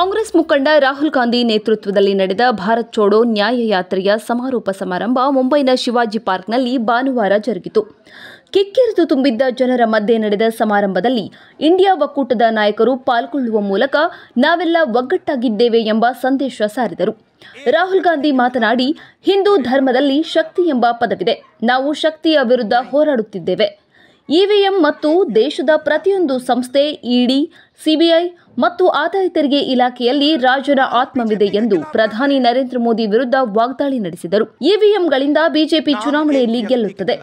ಕಾಂಗ್ರೆಸ್ ಮುಖಂಡ ರಾಹುಲ್ ಗಾಂಧಿ ನೇತೃತ್ವದಲ್ಲಿ ನಡೆದ ಭಾರತ್ ಚೋಡೋ ನ್ಯಾಯಯಾತ್ರೆಯ ಸಮಾರೋಪ ಸಮಾರಂಭ ಮುಂಬೈನ ಶಿವಾಜಿ ಪಾರ್ಕ್ನಲ್ಲಿ ಭಾನುವಾರ ಜರುಗಿತು ಕಿಕ್ಕಿರಿದು ತುಂಬಿದ್ದ ಜನರ ಮಧ್ಯೆ ನಡೆದ ಸಮಾರಂಭದಲ್ಲಿ ಇಂಡಿಯಾ ಒಕ್ಕೂಟದ ನಾಯಕರು ಪಾಲ್ಗೊಳ್ಳುವ ಮೂಲಕ ನಾವೆಲ್ಲ ಒಗ್ಗಟ್ಟಾಗಿದ್ದೇವೆ ಎಂಬ ಸಂದೇಶ ಸಾರಿದರು ರಾಹುಲ್ ಗಾಂಧಿ ಮಾತನಾಡಿ ಹಿಂದೂ ಧರ್ಮದಲ್ಲಿ ಶಕ್ತಿ ಎಂಬ ಪದವಿದೆ ನಾವು ಶಕ್ತಿಯ ವಿರುದ್ಧ ಹೋರಾಡುತ್ತಿದ್ದೇವೆ ಇವಿಎಂ ಮತ್ತು ದೇಶದ ಪ್ರತಿಯೊಂದು ಸಂಸ್ಥೆ ಇಡಿ ಸಿಬಿಐ ಮತ್ತು ಆದಾಯ ತೆರಿಗೆ ಇಲಾಖೆಯಲ್ಲಿ ರಾಜ್ಯರ ಆತ್ಮವಿದೆ ಎಂದು ಪ್ರಧಾನಿ ನರೇಂದ್ರ ಮೋದಿ ವಿರುದ್ಧ ವಾಗ್ದಾಳಿ ನಡೆಸಿದರು ಇವಿಎಂಗಳಿಂದ ಬಿಜೆಪಿ ಚುನಾವಣೆಯಲ್ಲಿ ಗೆಲ್ಲುತ್ತದೆ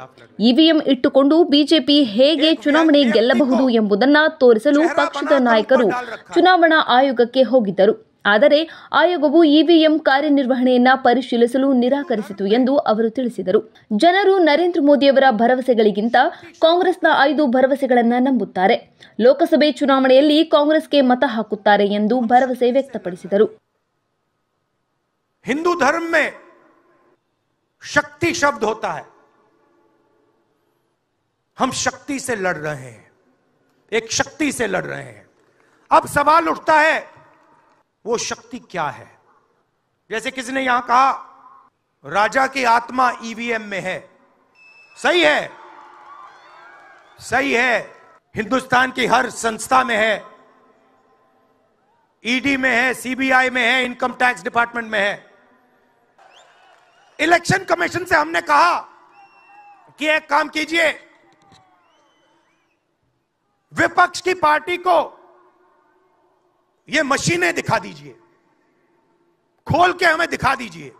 ಇವಿಎಂ ಇಟ್ಟುಕೊಂಡು ಬಿಜೆಪಿ ಹೇಗೆ ಚುನಾವಣೆ ಗೆಲ್ಲಬಹುದು ಎಂಬುದನ್ನು ತೋರಿಸಲು ಪಕ್ಷದ ನಾಯಕರು ಚುನಾವಣಾ ಆಯೋಗಕ್ಕೆ ಹೋಗಿದ್ದರು ಆದರೆ ಆಯೋಗವು ಇವಿಎಂ ಕಾರ್ಯನಿರ್ವಹಣೆಯನ್ನ ಪರಿಶೀಲಿಸಲು ನಿರಾಕರಿಸಿತು ಎಂದು ಅವರು ತಿಳಿಸಿದರು ಜನರು ನರೇಂದ್ರ ಮೋದಿಯವರ ಭರವಸೆಗಳಿಗಿಂತ ಕಾಂಗ್ರೆಸ್ನ ಐದು ಭರವಸೆಗಳನ್ನ ನಂಬುತ್ತಾರೆ ಲೋಕಸಭೆ ಚುನಾವಣೆಯಲ್ಲಿ ಕಾಂಗ್ರೆಸ್ಗೆ ಮತ ಹಾಕುತ್ತಾರೆ ಎಂದು ಭರವಸೆ ವ್ಯಕ್ತಪಡಿಸಿದರು ಹಿಂದೂ ಧರ್ಮ में शक्ति शब्द होता है हम शक्ति से लड़ रहे हैं एक शक्ति से लड़ रहे हैं अब सवाल उठता है वो शक्ति क्या है जैसे किसी ने यहां कहा राजा की आत्मा ईवीएम e में है सही है सही है हिंदुस्तान की हर संस्था में है ईडी e में है सीबीआई में है इनकम टैक्स डिपार्टमेंट में है इलेक्शन कमीशन से हमने कहा कि एक काम कीजिए विपक्ष की पार्टी को ये मशीनें दिखा दीजिए खोल के हमें दिखा दीजिए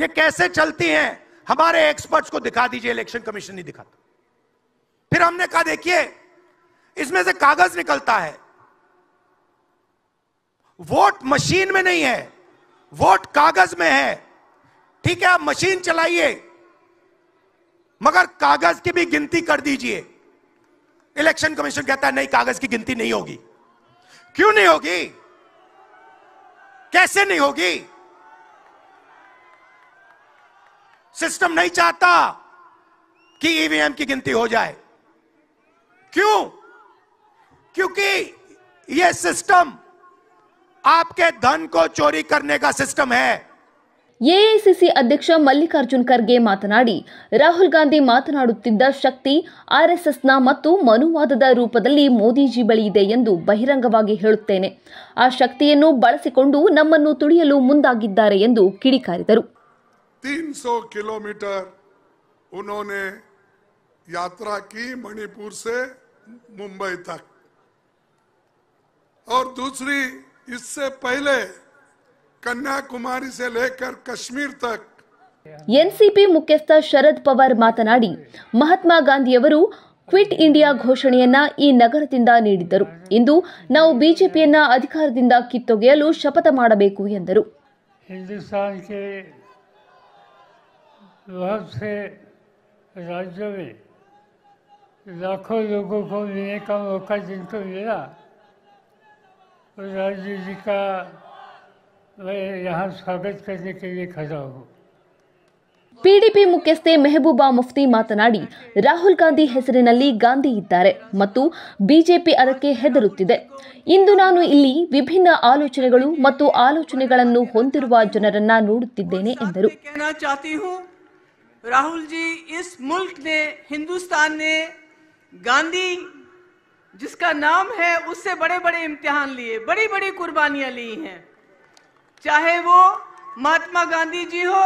ये कैसे चलती हैं हमारे एक्सपर्ट्स को दिखा दीजिए इलेक्शन कमीशन नहीं दिखाता फिर हमने कहा देखिए इसमें से कागज निकलता है वोट मशीन में नहीं है वोट कागज में है ठीक है आप मशीन चलाइए मगर कागज की भी गिनती कर दीजिए इलेक्शन कमीशन कहता है नहीं कागज की गिनती नहीं होगी क्यों नहीं होगी कैसे नहीं होगी सिस्टम नहीं चाहता कि ईवीएम की गिनती हो जाए क्यों क्योंकि यह सिस्टम आपके धन को चोरी करने का सिस्टम है ಎಐಸಿಸಿ ಅಧ್ಯಕ್ಷ ಮಲ್ಲಿಕಾರ್ಜುನ್ ಖರ್ಗೆ ಮಾತನಾಡಿ ರಾಹುಲ್ ಗಾಂಧಿ ಮಾತನಾಡುತ್ತಿದ್ದ ಶಕ್ತಿ ಆರ್ಎಸ್ಎಸ್ನ ಮತ್ತು ಮನುವಾದದ ರೂಪದಲ್ಲಿ ಮೋದಿಜಿ ಬಳಿ ಇದೆ ಎಂದು ಬಹಿರಂಗವಾಗಿ ಹೇಳುತ್ತೇನೆ ಆ ಶಕ್ತಿಯನ್ನು ಬಳಸಿಕೊಂಡು ನಮ್ಮನ್ನು ತುಳಿಯಲು ಮುಂದಾಗಿದ್ದಾರೆ ಎಂದು ಕಿಡಿಕಾರಿದರು यात्रा की मणिपुर से मुंबई तक और दूसरी इससे ಕನ್ಯಾಕುಮಾರಿ से लेकर कश्मीर ಎನ್ಸಿಪಿ ಮುಖ್ಯಸ್ಥ ಶರದ್ ಪವಾರ್ ಮಾತನಾಡಿ ಮಹಾತ್ಮ ಗಾಂಧಿಯವರು ಕ್ವಿಟ್ ಇಂಡಿಯಾ ಘೋಷಣೆಯನ್ನ ಈ ನಗರದಿಂದ ನೀಡಿದ್ದರು ಇಂದು ನಾವು ಬಿಜೆಪಿಯನ್ನ ಅಧಿಕಾರದಿಂದ ಕಿತ್ತೊಗೆಯಲು ಶಪಥ ಮಾಡಬೇಕು ಎಂದರು यहाँ स्वागत करने के लिए खड़ा हूँ ಪಿಡಿಪಿ ಮುಖ್ಯಸ್ಥೆ ಮೆಹಬೂಬಾ ಮುಫ್ತಿ ಮಾತನಾಡಿ ರಾಹುಲ್ ಗಾಂಧಿ ಹೆಸರಿನಲ್ಲಿ ಗಾಂಧಿ ಇದ್ದಾರೆ ಮತ್ತು ಬಿಜೆಪಿ ಅದಕ್ಕೆ ಹೆದರುತ್ತಿದೆ ಇಂದು ನಾನು ಇಲ್ಲಿ ವಿಭಿನ್ನ ಆಲೋಚನೆಗಳು ಮತ್ತು ಆಲೋಚನೆಗಳನ್ನು ಹೊಂದಿರುವ ಜನರನ್ನ ನೋಡುತ್ತಿದ್ದೇನೆ ಎಂದರು ರಾಹುಲ್ जी इस मुल्क ने हिंदुस्तान ने गांधी जिसका नाम है उससे बड़े बड़े इम्तिहान लिए बड़ी बड़ी कुर्बानियां ली हैं चाहे वो महात्मा गांधी जी हो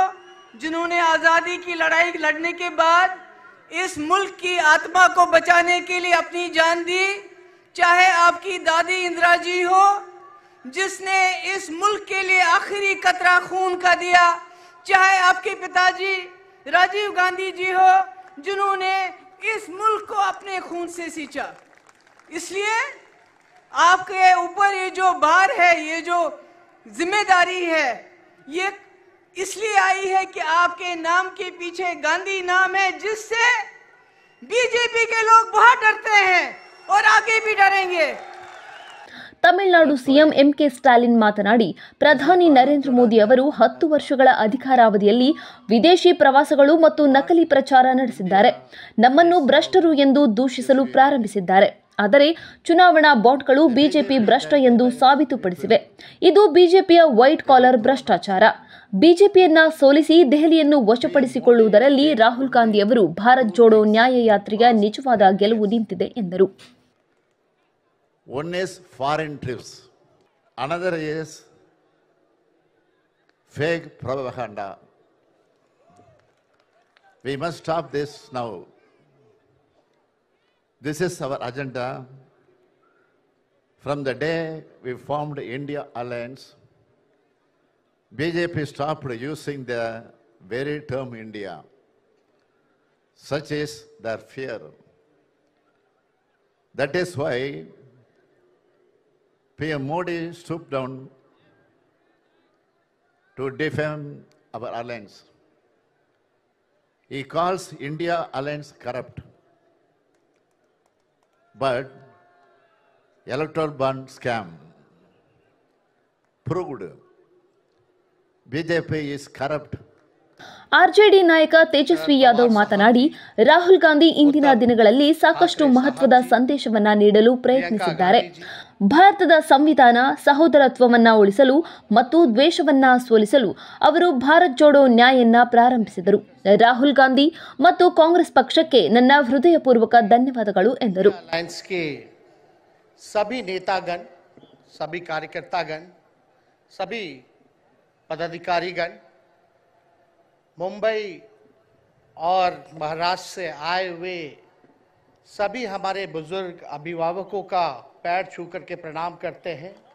जिन्होंने आज़ादी की लड़ाई लड़ने के बाद इस मुल्क की आत्मा को बचाने के लिए अपनी जान दी चाहे आपकी दादी इंदिरा जी हो जिसने इस मुल्क के लिए आखिरी कतरा खून का दिया चाहे आपके पिताजी राजीव गांधी जी हो जिन्होंने इस मुल्क को अपने खून से सींचा इसलिए आपके ऊपर ये जो भार है ये जो जिम्मेदारी है ये इसलिए आई है कि आपके नाम के पीछे गांधी नाम है जिससे बीजेपी के लोग बहुत डरते हैं और आगे भी डरेंगे ತಮಿಳುನಾಡು ಸಿಎಂ ಎಂಕೆ ಸ್ಟಾಲಿನ್ ಮಾತನಾಡಿ ಪ್ರಧಾನಿ ನರೇಂದ್ರ ಮೋದಿ ಅವರು ಹತ್ತು ವರ್ಷಗಳ ಅಧಿಕಾರಾವಧಿಯಲ್ಲಿ ವಿದೇಶಿ ಪ್ರವಾಸಗಳು ಮತ್ತು ನಕಲಿ ಪ್ರಚಾರ ನಡೆಸಿದ್ದಾರೆ ನಮ್ಮನ್ನು ಭ್ರಷ್ಟರು ಎಂದು ದೂಷಿಸಲು ಪ್ರಾರಂಭಿಸಿದ್ದಾರೆ ಆದರೆ ಚುನಾವಣಾ ಬಾಟ್ಗಳು ಬಿಜೆಪಿ ಭ್ರಷ್ಟ ಎಂದು ಸಾಬೀತುಪಡಿಸಿವೆ ಇದು ಬಿಜೆಪಿಯ ವೈಟ್ ಕಾಲರ್ ಭ್ರಷ್ಟಾಚಾರ ಬಿಜೆಪಿಯನ್ನ ಸೋಲಿಸಿ ದೆಹಲಿಯನ್ನು ವಶಪಡಿಸಿಕೊಳ್ಳುವುದರಲ್ಲಿ ರಾಹುಲ್ ಗಾಂಧಿ ಅವರು ಭಾರತ್ ಜೋಡೋ ನ್ಯಾಯಯಾತ್ರೆಯ ನಿಜವಾದ ಗೆಲುವು ನಿಂತಿದೆ ಎಂದರು We This is our agenda. From the day we formed India Alliance, BJP stopped using the very term India. Such is their fear. That is why PM Modi stooped down to defend our alliance. He calls India alliance corrupt. But electoral bond scam proved BJP is corrupt RJD ನಾಯಕ ತೇಜಸ್ವಿ ಯಾದವ್ ಮಾತನಾಡಿ ರಾಹುಲ್ ಗಾಂಧಿ ಇಂದಿನ ದಿನಗಳಲ್ಲಿ ಸಾಕಷ್ಟು ಮಹತ್ವದ ಸಂದೇಶವನ್ನ ನೀಡಲು ಪ್ರಯತ್ನಿಸಿದ್ದಾರೆ ಭಾರತದ ಸಂವಿಧಾನ ಸಹೋದರತ್ವವನ್ನ ಉಳಿಸಲು ಮತ್ತು ದ್ವೇಷವನ್ನ ಸೋಲಿಸಲು ಅವರು ಭಾರತ್ ಜೋಡೋ ನ್ಯಾಯನ್ನ ಪ್ರಾರಂಭಿಸಿದರು ರಾಹುಲ್ ಗಾಂಧಿ ಮತ್ತು ಕಾಂಗ್ರೆಸ್ ಪಕ್ಷಕ್ಕೆ ನನ್ನ ಹೃದಯಪೂರ್ವಕ ಧನ್ಯವಾದಗಳು ಎಂದರು ಪದಾಧಿಕಾರಿಗಳು मुंबई और महाराष्ट्र से आए हुए सभी हमारे बुजुर्ग अभिभावकों का पैर छू करके प्रणाम करते हैं